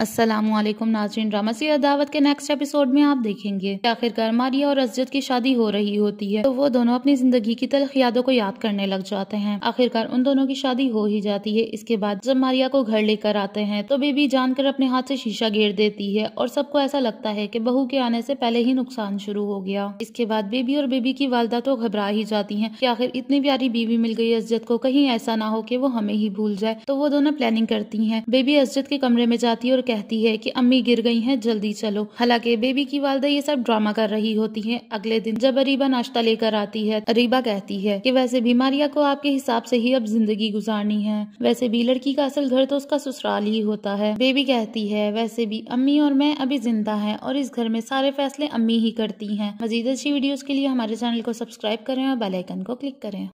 असलम नाजरीन drama serial दावत के नेक्स्ट एपिसोड में आप देखेंगे आखिरकार मारिया और असजद की शादी हो रही होती है तो वो दोनों अपनी जिंदगी की तलख यादों को याद करने लग जाते हैं आखिरकार उन दोनों की शादी हो ही जाती है इसके बाद जब मारिया को घर लेकर आते हैं तो बेबी जानकर अपने हाथ से शीशा घेर देती है और सबको ऐसा लगता है की बहू के आने से पहले ही नुकसान शुरू हो गया इसके बाद बेबी और बेबी की वालदा तो घबरा ही जाती है की आखिर इतनी प्यारी बीवी मिल गई असजद को कहीं ऐसा ना हो की वो हमें ही भूल जाए तो वो दोनों प्लानिंग करती है बेबी असजद के कमरे में जाती है और कहती है कि अम्मी गिर गई हैं जल्दी चलो हालांकि बेबी की वालदा ये सब ड्रामा कर रही होती है अगले दिन जब अरीबा नाश्ता लेकर आती है अरीबा कहती है की वैसे भी मारिया को आपके हिसाब से ही अब जिंदगी गुजारनी है वैसे भी लड़की का असल घर तो उसका ससुराल ही होता है बेबी कहती है वैसे भी अम्मी और मैं अभी जिंदा है और इस घर में सारे फैसले अम्मी ही करती है मजीद अच्छी वीडियो के लिए हमारे चैनल को सब्सक्राइब करें और बेलाइकन को क्लिक करें